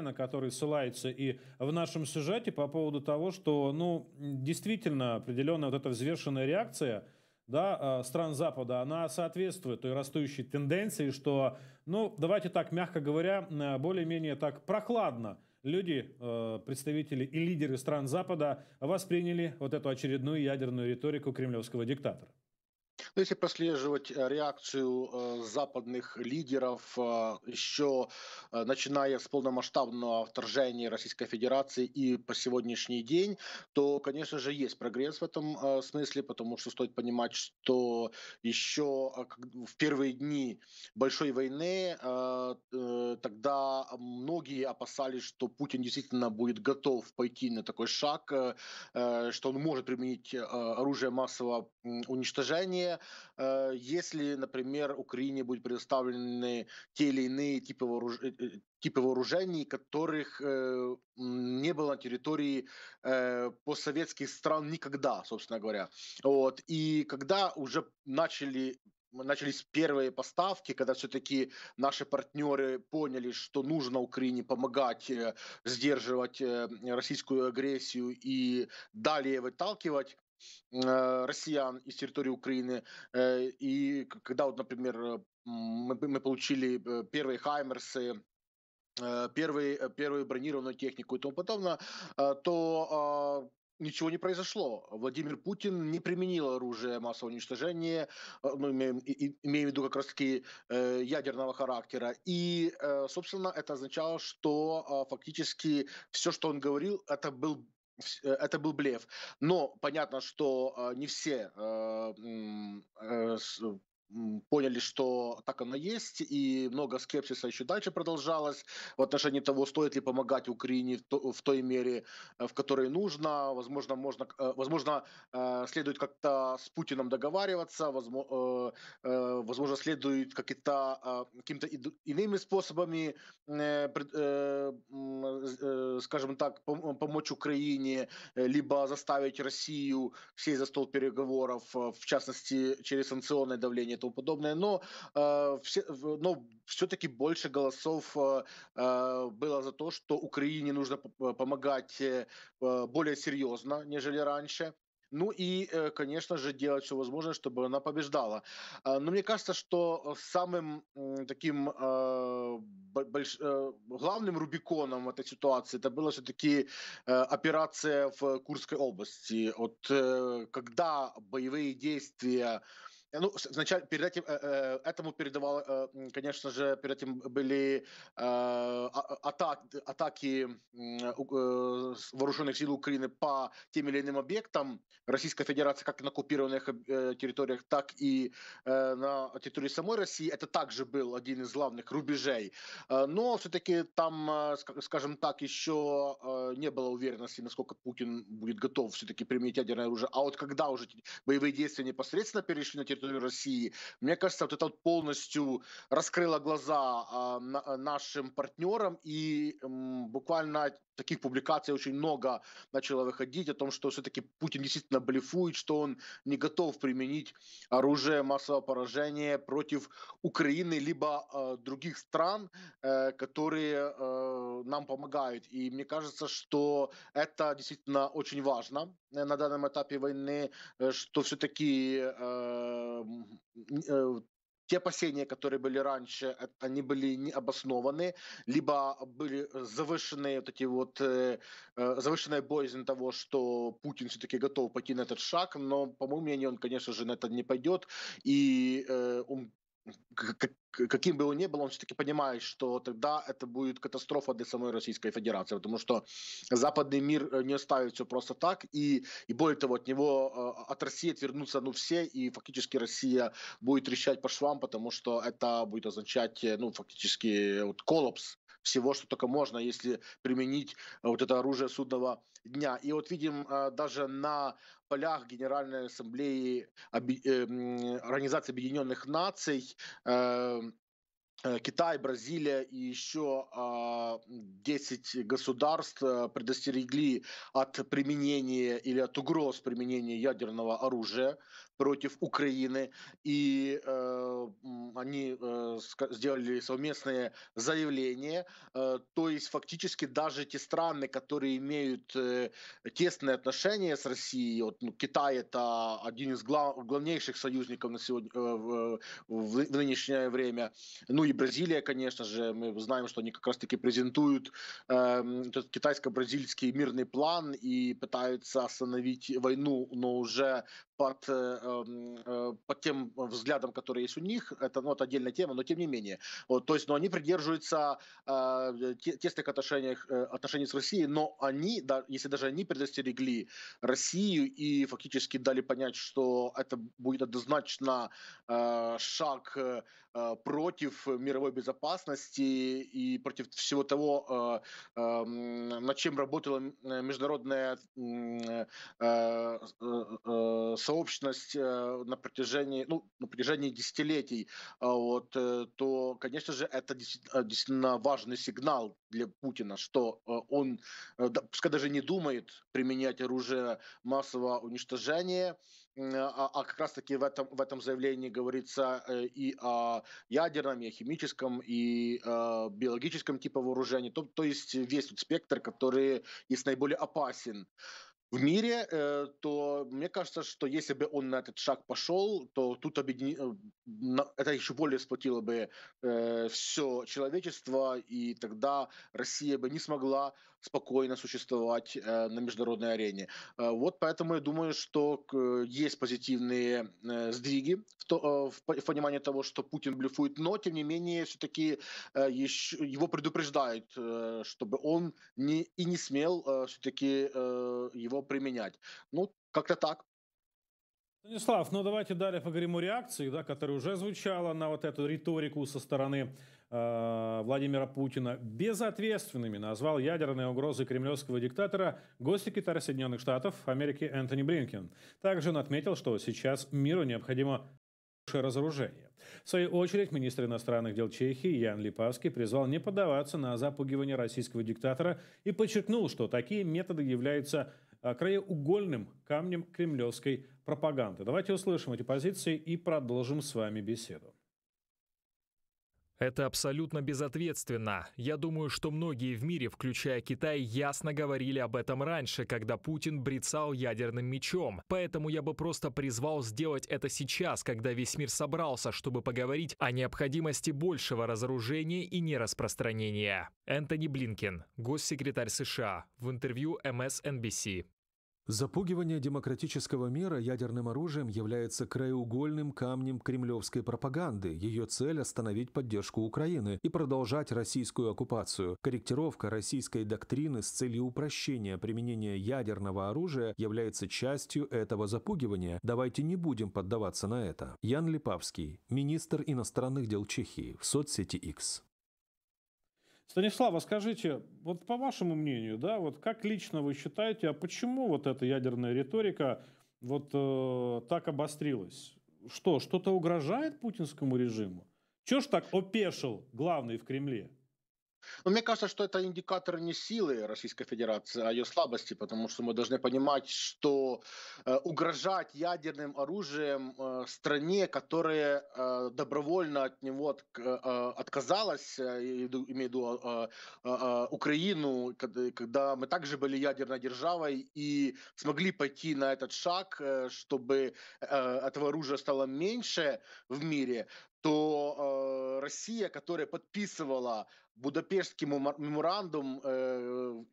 на который ссылается и в нашем сюжете по поводу того, что, ну, действительно, определенная вот эта взвешенная реакция да, а, стран Запада, она соответствует той растущей тенденции, что, ну, давайте так, мягко говоря, э, более-менее так прохладно люди, э, представители и лидеры стран Запада восприняли вот эту очередную ядерную риторику кремлевского диктатора. Но ну, если прослеживать э, реакцию э, западных лидеров э, еще начиная с полномасштабного вторжения Российской Федерации и по сегодняшний день, то, конечно же, есть прогресс в этом смысле, потому что стоит понимать, что еще в первые дни большой войны тогда многие опасались, что Путин действительно будет готов пойти на такой шаг, что он может применить оружие массового уничтожения. Э, если, например, Украине будут предоставлены те или иные типы, вооруж... Э, э, типы вооружений, которых не было на территории э, постсоветских стран никогда, собственно говоря. Вот. И когда уже начали начались первые поставки, когда все-таки наши партнеры поняли, что нужно Украине помогать сдерживать российскую агрессию и далее выталкивать Э, россиян из территории Украины. Э, и когда, вот, например, э, мы, мы получили первые «Хаймерсы», первые, первую бронированную технику и тому подобное, то ничего не произошло. Владимир Путин не применил оружие массового уничтожения, ну, имеем, имеем в виду как раз-таки э, ядерного характера. И, э, собственно, это означало, что э, фактически все, что он говорил, это был Э, это был блеф. Но понятно, что э, не все э, поняли, что так оно есть, и много скепсиса еще дальше продолжалось в отношении того, стоит ли помогать Украине в той мере, э, в которой нужно. Возможно, можно, э, возможно э, следует как-то с Путиным договариваться, возможно, следует как-то каким-то иными способами, скажем так, помочь Украине, либо заставить Россию сесть за стол переговоров, в частности, через санкционное давление тому подобное. Но, э, все, но все-таки больше голосов э, э, было за то, что Украине нужно э, помогать э, э, более серьезно, нежели раньше. Ну и, конечно же, делать все возможное, чтобы она побеждала. Но мне кажется, что самым таким больш... главным Рубиконом этой ситуации это была все-таки операция в Курской области. от когда боевые действия Э, ну, сначала перед этим э, э, этому передавал, э, конечно же, перед этим были э, а, а, атак, атаки э, вооруженных сил Украины по тем или иным объектам Российской Федерации, как на оккупированных э, территориях, так и э, на территории самой России. Это также был один из главных рубежей. Э, но все-таки там, скажем так, еще не было уверенности, насколько Путин будет готов все-таки применить ядерное оружие. А вот когда уже боевые действия непосредственно перешли на территорию территорию России. Мне кажется, вот это вот полностью раскрыло глаза а, э, нашим партнерам, и буквально таких публикаций очень много начало выходить о том, что все-таки Путин действительно блефует, что он не готов применить оружие массового поражения против Украины либо э, других стран, э, которые э, нам помогают. И мне кажется, что это действительно очень важно э, на данном этапе войны, э, что все-таки э, Э, те опасения, которые были раньше, э, они были не обоснованы, либо были завышенные вот эти вот э, э, завышенная боязнь того, что Путин все-таки готов пойти на этот шаг, но по моему мнению он, конечно же, на это не пойдет, и э, он каким бы он ни был, он все-таки понимает, что тогда это будет катастрофа для самой Российской Федерации, потому что западный мир э, не оставит все просто так, и, и более того, от него, э, от России отвернутся ну, все, и фактически Россия будет решать по швам, потому что это будет означать э, ну, фактически вот, коллапс всего, что только можно, если применить вот это оружие судного дня. И вот видим даже на полях Генеральной Ассамблеи эм, Организации Объединенных Наций эм, Э, Китай, Бразилия и еще а, 10 государств э, предостерегли от применения или от угроз применения ядерного оружия против Украины. И э, они сделали совместное заявление. то есть фактически даже те страны, которые имеют тесные отношения с Россией, вот, ну, Китай это один из глав, главнейших союзников на сегодня, в, в, в нынешнее время, ну, ну и Бразилия, конечно же, мы знаем, что они как раз-таки презентуют э, этот китайско-бразильский мирный план и пытаются остановить войну, но уже под, э, эм, э, под тем взглядом, который есть у них. Это, ну, это отдельная тема, но тем не менее. Вот, то есть, но ну, они придерживаются э, тесных отношений, э, отношений с Россией, но они, да, если даже они предостерегли Россию и фактически дали понять, что это будет однозначно э, шаг э, против мировой безопасности и против всего того, э, э, над чем работала международная э, э, э, сообщность э, на протяжении, ну, на протяжении десятилетий, э, вот, э, то, конечно же, это действительно важный сигнал для Путина, что он, пускай даже не думает применять оружие массового уничтожения, а, а как раз-таки в этом, в этом заявлении говорится и о ядерном, и о химическом, и о биологическом типа вооружения, то, то есть весь тот спектр, который есть наиболее опасен в мире, э, то мне кажется, что если бы он на этот шаг пошел, то тут объедини... Э, это еще более сплотило бы э, все человечество, и тогда Россия бы не смогла спокойно существовать на международной арене. вот поэтому я думаю, что есть позитивные сдвиги в, понимании того, что Путин блефует, но тем не менее все-таки его предупреждают, чтобы он не, и не смел все-таки его применять. Ну, как-то так. Станислав, ну давайте далее поговорим о реакции, да, которая уже звучала на вот эту риторику со стороны э, Владимира Путина. Безответственными назвал ядерные угрозы кремлевского диктатора госсекретарь Соединенных Штатов Америки Энтони Блинкен. Также он отметил, что сейчас миру необходимо разоружение. В свою очередь, министр иностранных дел Чехии Ян Липавский призвал не поддаваться на запугивание российского диктатора и подчеркнул, что такие методы являются Э, краеугольным камнем кремлевской пропаганды. Давайте услышим эти позиции и продолжим с вами беседу. Это абсолютно безответственно. Я думаю, что многие в мире, включая Китай, ясно говорили об этом раньше, когда Путин брицал ядерным мечом. Поэтому я бы просто призвал сделать это сейчас, когда весь мир собрался, чтобы поговорить о необходимости большего разоружения и нераспространения. Энтони Блинкен, госсекретарь США, в интервью MSNBC. Запугивание демократического мира ядерным оружием является краеугольным камнем кремлевской пропаганды. Ее цель – остановить поддержку Украины и продолжать российскую оккупацию. Корректировка российской доктрины с целью упрощения применения ядерного оружия является частью этого запугивания. Давайте не будем поддаваться на это. Ян Липавский, министр иностранных дел Чехии в соцсети X. Станислав, Станислава, скажите, вот по вашему мнению, да, вот как лично вы считаете, а почему вот эта ядерная риторика вот э, так обострилась? Что, что-то угрожает путинскому режиму? Чего ж так опешил главный в Кремле? Но ну, мне кажется, что это индикатор не силы Российской Федерации, а ее слабости, потому что мы должны понимать, что э, угрожать ядерным оружием э, стране, которая э, добровольно от него от, э, отказалась, э, имею в виду э, э, Украину, когда мы также были ядерной державой и смогли пойти на этот шаг, э, чтобы э, этого оружия стало меньше в мире, то э, Россия, которая подписывала Будапештский меморандум э,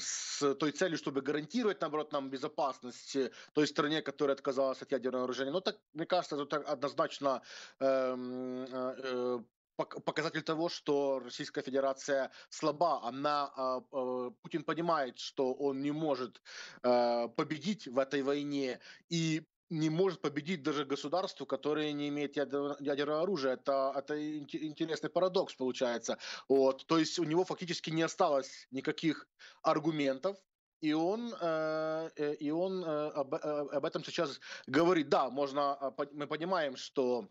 с той целью, чтобы гарантировать, наоборот, нам безопасность э, той стране, которая отказалась от ядерного оружия, Но ну, так, мне кажется, это однозначно эм, э, э, показатель того, что Российская Федерация слаба. Она, а, э, Путин понимает, что он не может э, победить в этой войне, и не может победить даже государство, которое не имеет ядер, ядерного оружия. Это, это интересный парадокс получается. Вот. То есть у него фактически не осталось никаких аргументов, и он, э, э, и он э, об, об этом сейчас говорит. Да, можно, мы понимаем, что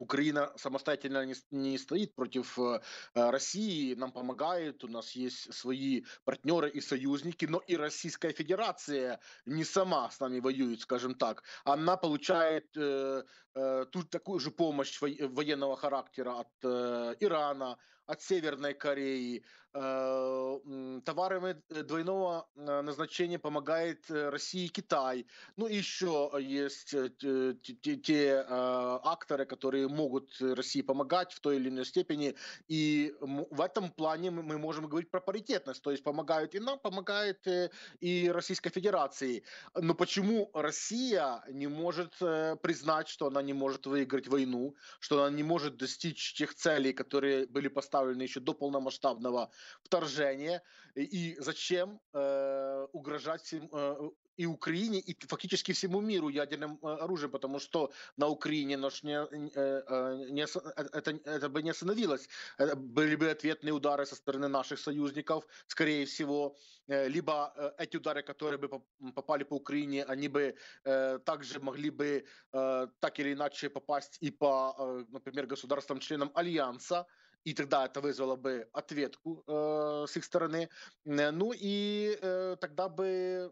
Украина самостоятельно не, стоит против э, э, России, нам помогают, у нас есть свои партнеры и союзники, но и Российская Федерация не сама с нами воюет, скажем так. Она получает э, э, тут такую же помощь военного характера от э, Ирана, от Северной Кореи. Э, товарами э, двойного назначения помогает России и Китай. Ну и еще есть те, те, те э, акторы, которые могут э, России помогать в той или иной степени. И в этом плане мы можем говорить про паритетность. То есть помогают и нам, помогает э, и Российской Федерации. Но почему Россия не может э, признать, что она не может выиграть войну, что она не может достичь тех целей, которые были поставлены еще до полномасштабного вторжения? И зачем угрожать всем, и Украине, и фактически всему миру ядерным э, оружием, потому что на Украине наш не, э, э, не, это, это бы не остановилось. Были бы ответные удары со стороны наших союзников, скорее всего, либо эти удары, которые бы попали по Украине, они бы также могли бы так или иначе попасть и по, например, государствам-членам Альянса, и тогда это вызвало бы ответку э, с их стороны. Ну и э, тогда бы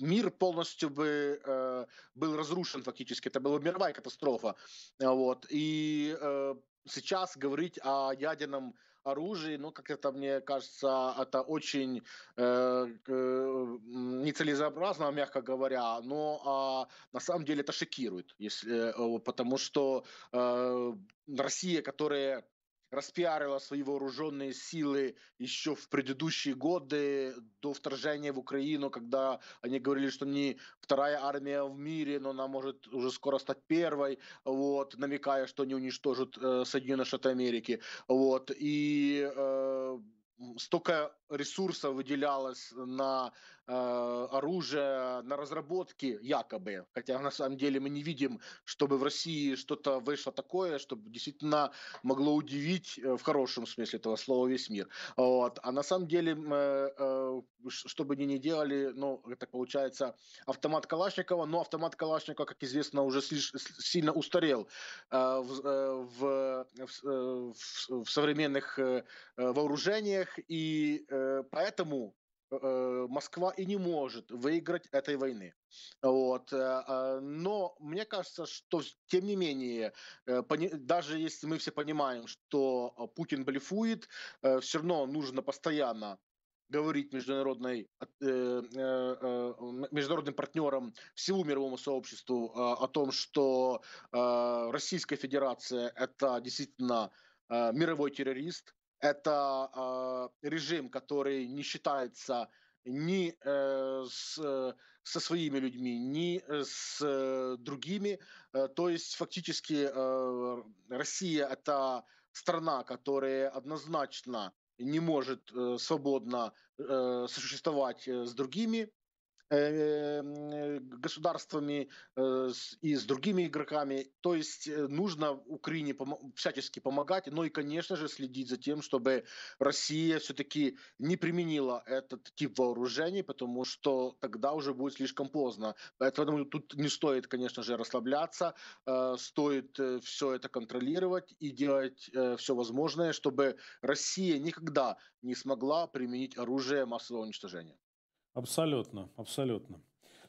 мир полностью бы э, был разрушен фактически. Это была мировая катастрофа. Э, вот. И э, сейчас говорить о ядерном оружии, ну, как это мне кажется, это очень э, э, нецелесообразно, мягко говоря, но э, на самом деле это шокирует, если, э, потому что э, Россия, которая распиарила свои вооруженные силы еще в предыдущие годы до вторжения в Украину, когда они говорили, что не вторая армия в мире, но она может уже скоро стать первой, вот, намекая, что они уничтожат э, Соединенные Штаты Америки. Вот, и э, столько ресурса выделялось на э, оружие, на разработки якобы. Хотя на самом деле мы не видим, чтобы в России что-то вышло такое, чтобы действительно могло удивить э, в хорошем смысле этого слова весь мир. Вот. А на самом деле, э, э, что бы не делали, ну, так получается, автомат Калашникова, но автомат Калашникова, как известно, уже слишком сильно устарел э, в, э, в, э, в, в современных э, э вооружениях и э, Э, поэтому э, Москва и не может выиграть этой войны. Вот. Э, а, но мне кажется, что тем не менее, даже если мы все понимаем, что а, Путин блефует, все равно нужно постоянно говорить международной, международным партнерам, всему мировому сообществу а, о том, что Российская Федерация это действительно мировой террорист, это э, режим, который не считается ни э, с, э, со своими людьми, ни э, с э, другими. Э, то есть фактически э, Россия это страна, которая однозначно не может э, свободно э, существовать э, с другими Э, государствами э, и с другими игроками. То есть э, нужно Украине всячески помогать, но и, конечно же, следить за тем, чтобы Россия все-таки не применила этот тип вооружений, потому что тогда уже будет слишком поздно. Поэтому тут не стоит, конечно же, расслабляться, стоит все это контролировать и делать все возможное, чтобы Россия никогда не смогла применить оружие массового уничтожения. Абсолютно, абсолютно.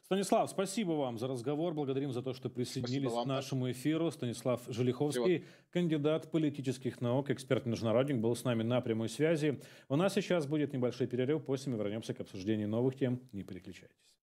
Станислав, спасибо вам за разговор. Благодарим за то, что присоединились вам, к нашему эфиру. Станислав Желиховский, спасибо. кандидат политических наук, эксперт международник, был с нами на прямой связи. У нас сейчас будет небольшой перерыв, после мы вернемся к обсуждению новых тем. Не переключайтесь.